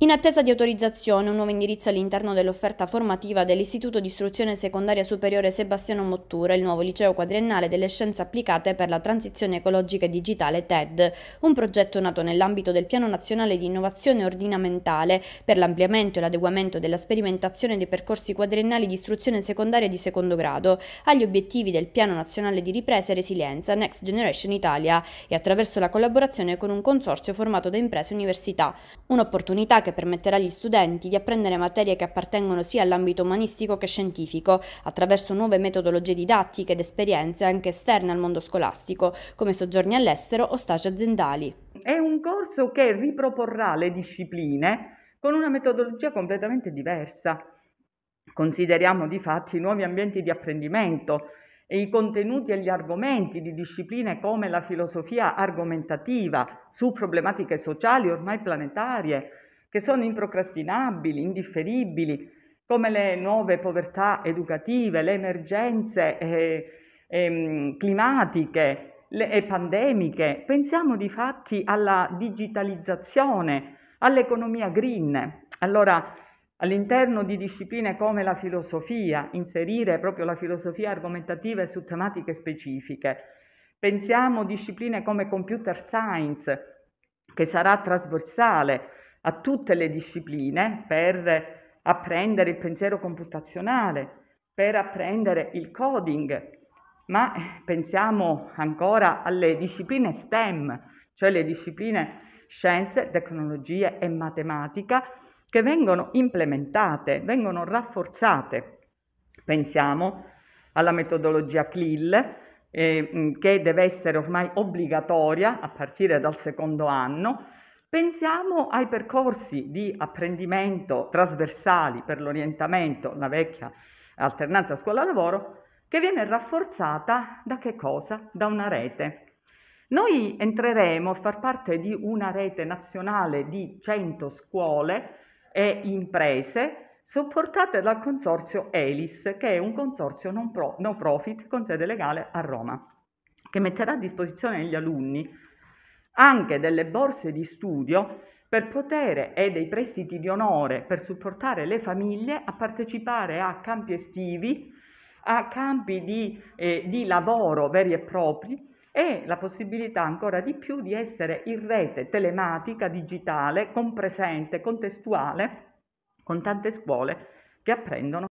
In attesa di autorizzazione, un nuovo indirizzo all'interno dell'offerta formativa dell'Istituto di Istruzione Secondaria Superiore Sebastiano Mottura, il nuovo liceo quadriennale delle scienze applicate per la transizione ecologica e digitale TED, un progetto nato nell'ambito del Piano Nazionale di Innovazione Ordinamentale per l'ampliamento e l'adeguamento della sperimentazione dei percorsi quadriennali di istruzione secondaria di secondo grado agli obiettivi del Piano Nazionale di Ripresa e Resilienza Next Generation Italia e attraverso la collaborazione con un consorzio formato da imprese e università. Un'opportunità che permetterà agli studenti di apprendere materie che appartengono sia all'ambito umanistico che scientifico, attraverso nuove metodologie didattiche ed esperienze anche esterne al mondo scolastico, come soggiorni all'estero o stage aziendali. È un corso che riproporrà le discipline con una metodologia completamente diversa. Consideriamo di fatti nuovi ambienti di apprendimento e i contenuti e gli argomenti di discipline come la filosofia argomentativa su problematiche sociali ormai planetarie, che sono improcrastinabili, indifferibili, come le nuove povertà educative, le emergenze eh, ehm, climatiche le, e pandemiche. Pensiamo di fatti alla digitalizzazione, all'economia green. Allora, all'interno di discipline come la filosofia, inserire proprio la filosofia argomentativa su tematiche specifiche. Pensiamo a discipline come computer science, che sarà trasversale, a tutte le discipline per apprendere il pensiero computazionale, per apprendere il coding, ma pensiamo ancora alle discipline STEM, cioè le discipline scienze, tecnologie e matematica, che vengono implementate, vengono rafforzate. Pensiamo alla metodologia CLIL, eh, che deve essere ormai obbligatoria a partire dal secondo anno, Pensiamo ai percorsi di apprendimento trasversali per l'orientamento, la vecchia alternanza scuola-lavoro, che viene rafforzata da che cosa? Da una rete. Noi entreremo a far parte di una rete nazionale di 100 scuole e imprese supportate dal consorzio ELIS, che è un consorzio non, pro, non profit con sede legale a Roma, che metterà a disposizione gli alunni anche delle borse di studio per poter e dei prestiti di onore per supportare le famiglie a partecipare a campi estivi, a campi di, eh, di lavoro veri e propri e la possibilità ancora di più di essere in rete telematica, digitale, con presente, contestuale, con tante scuole che apprendono